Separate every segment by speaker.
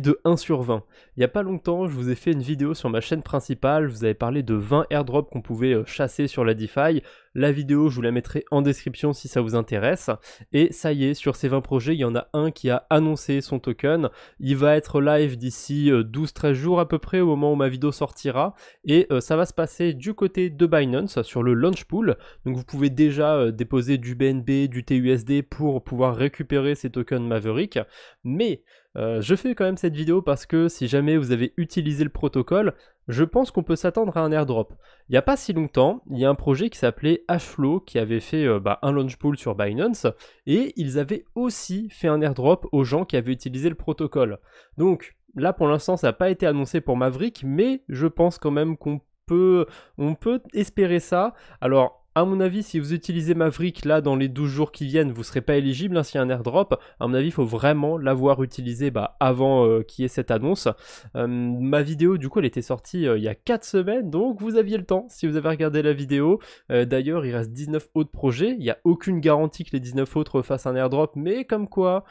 Speaker 1: de 1 sur 20. Il n'y a pas longtemps, je vous ai fait une vidéo sur ma chaîne principale, vous avez parlé de 20 airdrops qu'on pouvait euh, chasser sur la DeFi. La vidéo, je vous la mettrai en description si ça vous intéresse. Et ça y est, sur ces 20 projets, il y en a un qui a annoncé son token. Il va être live d'ici 12-13 euh, jours à peu près au moment où ma vidéo sortira. Et euh, ça va se passer du côté de Binance sur le launch pool. Donc vous pouvez déjà déposer du BNB, du TUSD pour pouvoir récupérer ces tokens Maverick. Mais je fais quand même vidéo parce que si jamais vous avez utilisé le protocole, je pense qu'on peut s'attendre à un airdrop. Il n'y a pas si longtemps, il y a un projet qui s'appelait Hashflow qui avait fait euh, bah, un launch pool sur Binance et ils avaient aussi fait un airdrop aux gens qui avaient utilisé le protocole. Donc là pour l'instant ça n'a pas été annoncé pour Maverick mais je pense quand même qu'on peut, on peut espérer ça. Alors à mon avis, si vous utilisez Maverick là dans les 12 jours qui viennent, vous serez pas éligible hein, s'il y a un airdrop. À mon avis, il faut vraiment l'avoir utilisé bah, avant qui euh, qu'il y ait cette annonce. Euh, ma vidéo, du coup, elle était sortie euh, il y a 4 semaines, donc vous aviez le temps si vous avez regardé la vidéo. D'ailleurs, il reste 19 autres projets. Il n'y a aucune garantie que les 19 autres fassent un airdrop, mais comme quoi,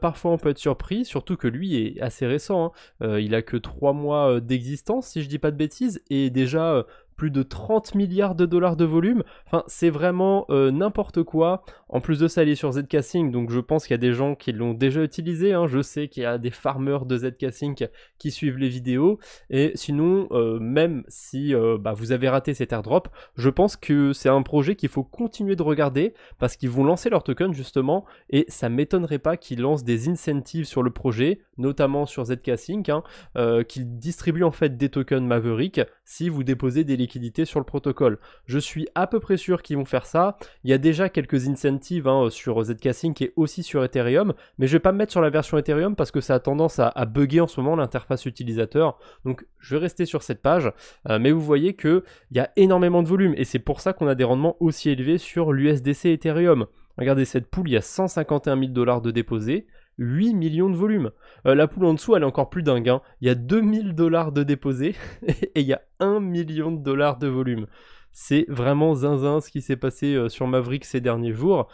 Speaker 1: parfois on peut être surpris, surtout que lui est assez récent. Hein. il a que 3 mois d'existence, si je dis pas de bêtises, et déjà plus de 30 milliards de dollars de volume. Enfin, c'est vraiment euh, n'importe quoi. En plus de ça, il est sur Zcasting, donc je pense qu'il y a des gens qui l'ont déjà utilisé. Hein. Je sais qu'il y a des farmers de Zcasting qui suivent les vidéos. Et sinon, euh, même si euh, bah, vous avez raté cet airdrop, je pense que c'est un projet qu'il faut continuer de regarder parce qu'ils vont lancer leur tokens justement. Et ça m'étonnerait pas qu'ils lancent des incentives sur le projet, notamment sur Zcasting, hein, qu'ils distribuent en fait des tokens Maverick si vous déposez des liquidité sur le protocole. Je suis à peu près sûr qu'ils vont faire ça. Il y a déjà quelques incentives hein, sur ZCasting qui est aussi sur Ethereum, mais je vais pas me mettre sur la version Ethereum parce que ça a tendance à, bugger en ce moment l'interface utilisateur. Donc je vais rester sur cette page, euh, mais vous voyez qu'il y a énormément de volume et c'est pour ça qu'on a des rendements aussi élevés sur l'USDC Ethereum. Regardez cette poule, il y a 151 000 dollars de déposés. 8 millions de volumes. Euh, la poule en dessous, elle est encore plus dingue. Hein. Il y a 2000 dollars de déposés et il y a 1 million de dollars de volume. C'est vraiment zinzin ce qui s'est passé euh, sur Maverick ces derniers jours.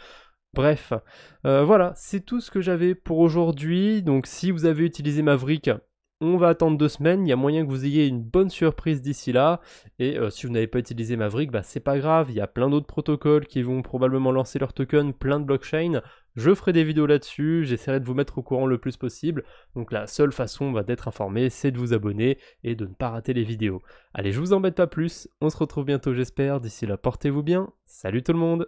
Speaker 1: Bref, euh, voilà, c'est tout ce que j'avais pour aujourd'hui. Donc si vous avez utilisé Maverick, on va attendre deux semaines, il y a moyen que vous ayez une bonne surprise d'ici là. Et euh, si vous n'avez pas utilisé Maverick, bah, c'est pas grave, il y a plein d'autres protocoles qui vont probablement lancer leurs tokens, plein de blockchains. Je ferai des vidéos là-dessus, j'essaierai de vous mettre au courant le plus possible. Donc la seule façon bah, d'être informé, c'est de vous abonner et de ne pas rater les vidéos. Allez, je vous embête pas plus, on se retrouve bientôt j'espère, d'ici là portez-vous bien, salut tout le monde